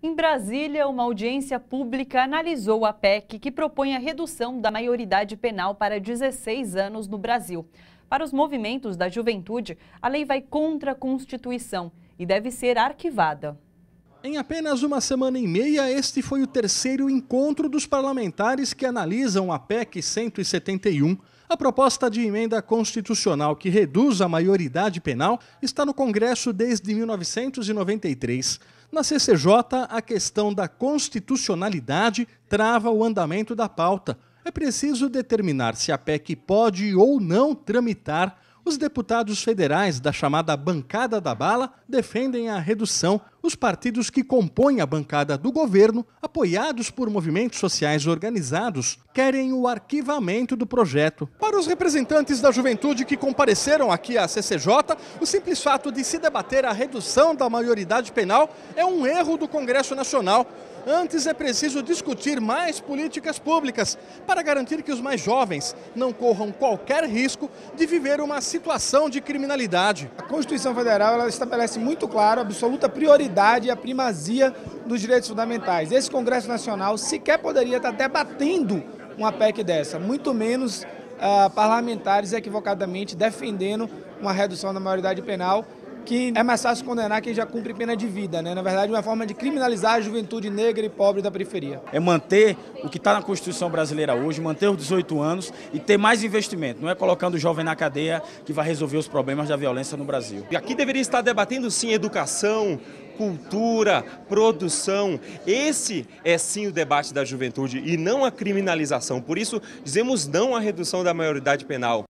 Em Brasília, uma audiência pública analisou a PEC que propõe a redução da maioridade penal para 16 anos no Brasil. Para os movimentos da juventude, a lei vai contra a Constituição e deve ser arquivada. Em apenas uma semana e meia, este foi o terceiro encontro dos parlamentares que analisam a PEC 171. A proposta de emenda constitucional que reduz a maioridade penal está no Congresso desde 1993. Na CCJ, a questão da constitucionalidade trava o andamento da pauta. É preciso determinar se a PEC pode ou não tramitar os deputados federais da chamada bancada da bala defendem a redução. Os partidos que compõem a bancada do governo, apoiados por movimentos sociais organizados, querem o arquivamento do projeto. Para os representantes da juventude que compareceram aqui à CCJ, o simples fato de se debater a redução da maioridade penal é um erro do Congresso Nacional. Antes é preciso discutir mais políticas públicas para garantir que os mais jovens não corram qualquer risco de viver uma situação situação de criminalidade. A Constituição Federal ela estabelece muito claro a absoluta prioridade e a primazia dos direitos fundamentais. Esse Congresso Nacional sequer poderia estar debatendo uma PEC dessa, muito menos uh, parlamentares equivocadamente defendendo uma redução da maioridade penal que é mais fácil condenar quem já cumpre pena de vida, né? Na verdade, uma forma de criminalizar a juventude negra e pobre da periferia. É manter o que está na Constituição brasileira hoje, manter os 18 anos e ter mais investimento. Não é colocando o jovem na cadeia que vai resolver os problemas da violência no Brasil. E aqui deveria estar debatendo sim educação, cultura, produção. Esse é sim o debate da juventude e não a criminalização. Por isso, dizemos não à redução da maioridade penal.